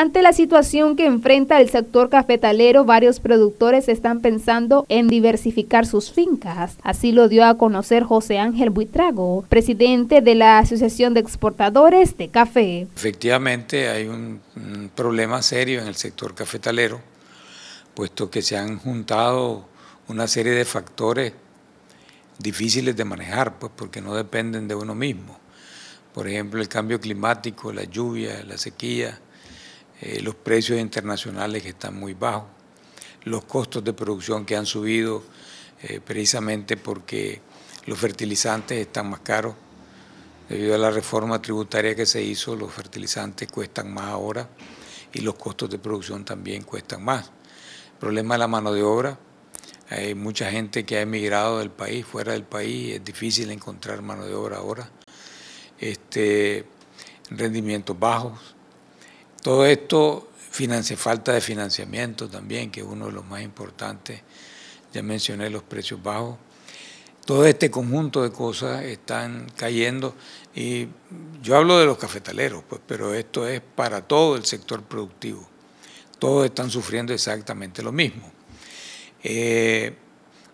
Ante la situación que enfrenta el sector cafetalero, varios productores están pensando en diversificar sus fincas. Así lo dio a conocer José Ángel Buitrago, presidente de la Asociación de Exportadores de Café. Efectivamente, hay un, problema serio en el sector cafetalero, puesto que se han juntado una serie de factores difíciles de manejar, pues porque no dependen de uno mismo. Por ejemplo, el cambio climático, la lluvia, la sequía, eh, los precios internacionales que están muy bajos, los costos de producción que han subido eh, precisamente porque los fertilizantes están más caros. Debido a la reforma tributaria que se hizo, los fertilizantes cuestan más ahora y los costos de producción también cuestan más. El problema de la mano de obra, hay mucha gente que ha emigrado del país, fuera del país, es difícil encontrar mano de obra ahora. Este, rendimientos bajos, todo esto, falta de financiamiento también, que es uno de los más importantes. Ya mencioné los precios bajos. Todo este conjunto de cosas están cayendo y yo hablo de los cafetaleros, pues, pero esto es para todo el sector productivo. Todos están sufriendo exactamente lo mismo. Eh,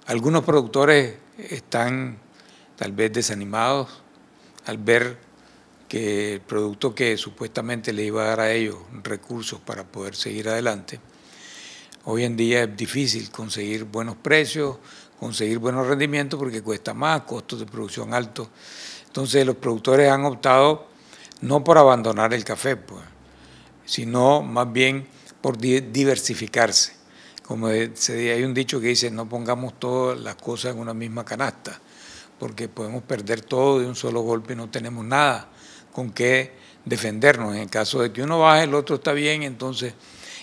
algunos productores están tal vez desanimados al ver que el producto que supuestamente le iba a dar a ellos recursos para poder seguir adelante, hoy en día es difícil conseguir buenos precios, conseguir buenos rendimientos porque cuesta más, costos de producción altos. Entonces los productores han optado no por abandonar el café, pues, sino más bien por diversificarse. Como hay un dicho que dice, no pongamos todas las cosas en una misma canasta, porque podemos perder todo de un solo golpe y no tenemos nada con qué defendernos. En caso de que uno baje, el otro está bien, entonces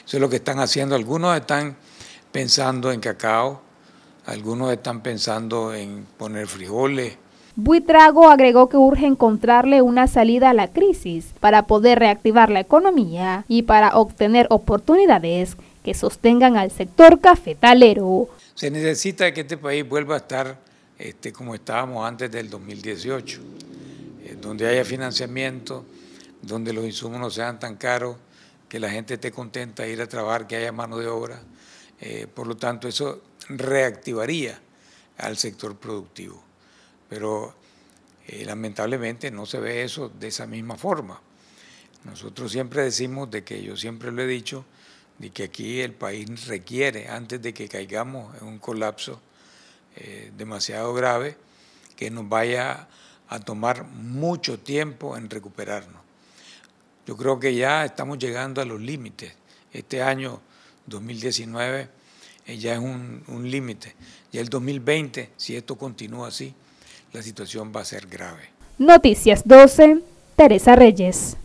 eso es lo que están haciendo. Algunos están pensando en cacao, algunos están pensando en poner frijoles. Buitrago agregó que urge encontrarle una salida a la crisis para poder reactivar la economía y para obtener oportunidades que sostengan al sector cafetalero. Se necesita que este país vuelva a estar este, como estábamos antes del 2018 donde haya financiamiento, donde los insumos no sean tan caros, que la gente esté contenta de ir a trabajar, que haya mano de obra. Eh, por lo tanto, eso reactivaría al sector productivo. Pero eh, lamentablemente no se ve eso de esa misma forma. Nosotros siempre decimos, de que yo siempre lo he dicho, de que aquí el país requiere, antes de que caigamos en un colapso eh, demasiado grave, que nos vaya a tomar mucho tiempo en recuperarnos. Yo creo que ya estamos llegando a los límites. Este año 2019 eh, ya es un, un límite. Y el 2020, si esto continúa así, la situación va a ser grave. Noticias 12, Teresa Reyes.